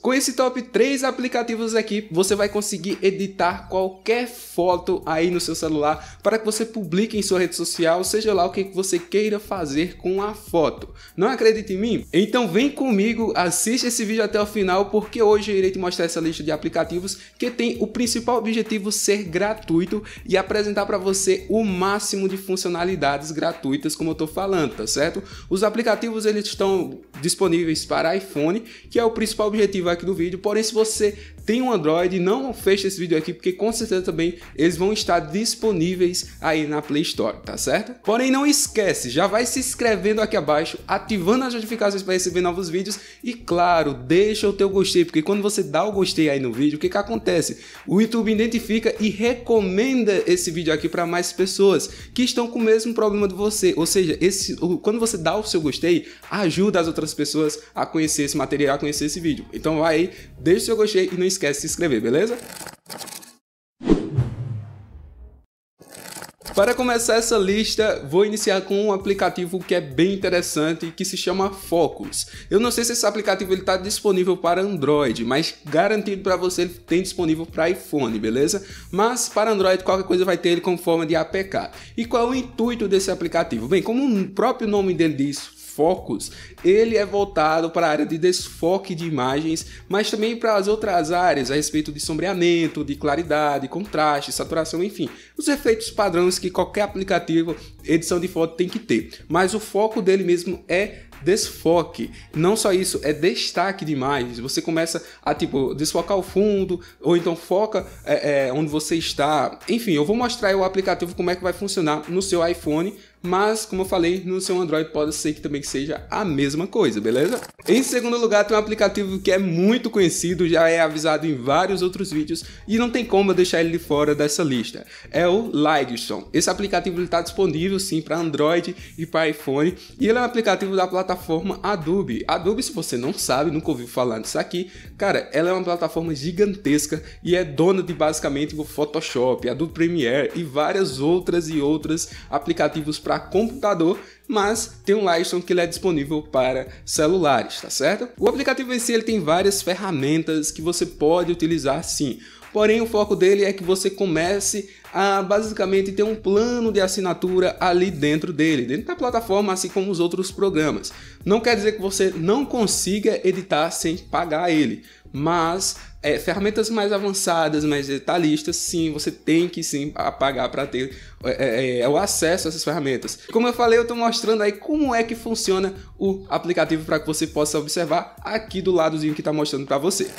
Com esse top 3 aplicativos aqui, você vai conseguir editar qualquer foto aí no seu celular para que você publique em sua rede social, seja lá o que você queira fazer com a foto. Não acredita em mim? Então vem comigo, assiste esse vídeo até o final, porque hoje eu irei te mostrar essa lista de aplicativos que tem o principal objetivo ser gratuito e apresentar para você o máximo de funcionalidades gratuitas, como eu estou falando, tá certo? Os aplicativos eles estão disponíveis para iPhone, que é o principal objetivo aqui do vídeo. Porém, se você tem um Android, não fecha esse vídeo aqui, porque com certeza também eles vão estar disponíveis aí na Play Store, tá certo? Porém, não esquece, já vai se inscrevendo aqui abaixo, ativando as notificações para receber novos vídeos e, claro, deixa o teu gostei, porque quando você dá o gostei aí no vídeo, o que que acontece? O YouTube identifica e recomenda esse vídeo aqui para mais pessoas que estão com o mesmo problema de você, ou seja, esse, quando você dá o seu gostei, ajuda as outras pessoas a conhecer esse material, a conhecer esse vídeo. Então vai aí, deixa o seu gostei e não esquece de se inscrever, beleza? Para começar essa lista, vou iniciar com um aplicativo que é bem interessante que se chama Focus. Eu não sei se esse aplicativo está disponível para Android, mas garantido para você ele tem disponível para iPhone, beleza? Mas para Android qualquer coisa vai ter ele com forma de APK. E qual é o intuito desse aplicativo? Bem, como o próprio nome dele diz, focos. Ele é voltado para a área de desfoque de imagens, mas também para as outras áreas a respeito de sombreamento, de claridade, contraste, saturação, enfim, os efeitos padrões que qualquer aplicativo edição de foto tem que ter. Mas o foco dele mesmo é desfoque. Não só isso, é destaque demais. Você começa a, tipo, desfocar o fundo, ou então foca é, é, onde você está. Enfim, eu vou mostrar o aplicativo como é que vai funcionar no seu iPhone, mas, como eu falei, no seu Android pode ser que também seja a mesma coisa, beleza? Em segundo lugar, tem um aplicativo que é muito conhecido, já é avisado em vários outros vídeos e não tem como eu deixar ele de fora dessa lista. É o Lightstone. Esse aplicativo está disponível sim para Android e para iPhone e ele é um aplicativo da plataforma plataforma Adobe. Adobe, se você não sabe, nunca ouviu falar disso aqui, cara, ela é uma plataforma gigantesca e é dona de basicamente o Photoshop, Adobe Premiere e várias outras e outras aplicativos para computador mas tem um Lightroom que ele é disponível para celulares, tá certo? O aplicativo em si ele tem várias ferramentas que você pode utilizar sim. Porém, o foco dele é que você comece a basicamente ter um plano de assinatura ali dentro dele, dentro da plataforma, assim como os outros programas. Não quer dizer que você não consiga editar sem pagar ele, mas é, ferramentas mais avançadas, mais detalhistas, sim, você tem que sim pagar para ter é é, é, é, o acesso a essas ferramentas. Como eu falei, eu estou mostrando aí como é que funciona o aplicativo para que você possa observar aqui do ladozinho que está mostrando para você.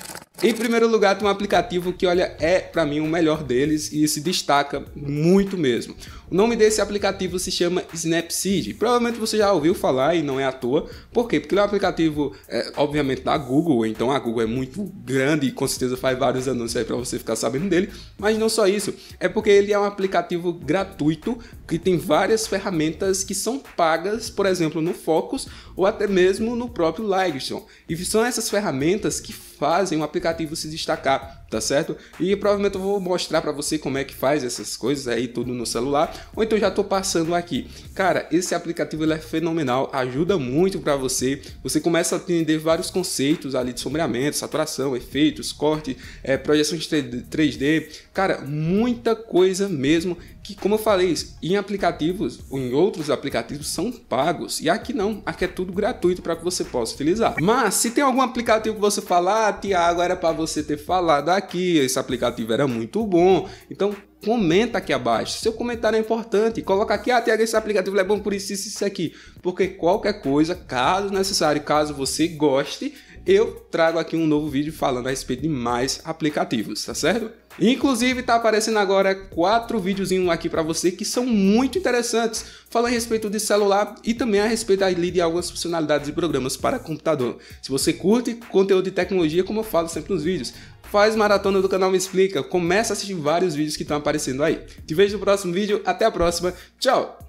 Em primeiro lugar, tem um aplicativo que, olha, é para mim o melhor deles e se destaca muito mesmo. O nome desse aplicativo se chama Snapseed. Provavelmente você já ouviu falar e não é à toa. Por quê? Porque ele é um aplicativo, é, obviamente, da Google. Então a Google é muito grande e com certeza faz vários anúncios aí para você ficar sabendo dele. Mas não só isso. É porque ele é um aplicativo gratuito que tem várias ferramentas que são pagas, por exemplo, no Focus ou até mesmo no próprio Lightroom. E são essas ferramentas que fazem o aplicativo se destacar, tá certo? E provavelmente eu vou mostrar para você como é que faz essas coisas aí tudo no celular. Ou então já estou passando aqui. Cara, esse aplicativo ele é fenomenal, ajuda muito para você. Você começa a entender vários conceitos ali de sombreamento, saturação, efeitos, corte, é, projeções 3D. Cara, muita coisa mesmo que, como eu falei, em aplicativos ou em outros aplicativos são pagos. E aqui não, aqui é tudo gratuito para que você possa utilizar. Mas se tem algum aplicativo que você falar, ah, Tiago, era para você ter falado aqui, esse aplicativo era muito bom. Então comenta aqui abaixo. Seu comentário é importante. colocar aqui, ah, Tiago, esse aplicativo é bom por isso, isso, isso aqui. Porque qualquer coisa, caso necessário, caso você goste, eu trago aqui um novo vídeo falando a respeito de mais aplicativos, tá certo? Inclusive tá aparecendo agora quatro videozinhos aqui para você que são muito interessantes, falando a respeito de celular e também a respeito ali de algumas funcionalidades e programas para computador. Se você curte conteúdo de tecnologia, como eu falo sempre nos vídeos, faz maratona do canal Me Explica, começa a assistir vários vídeos que estão aparecendo aí. Te vejo no próximo vídeo, até a próxima, tchau!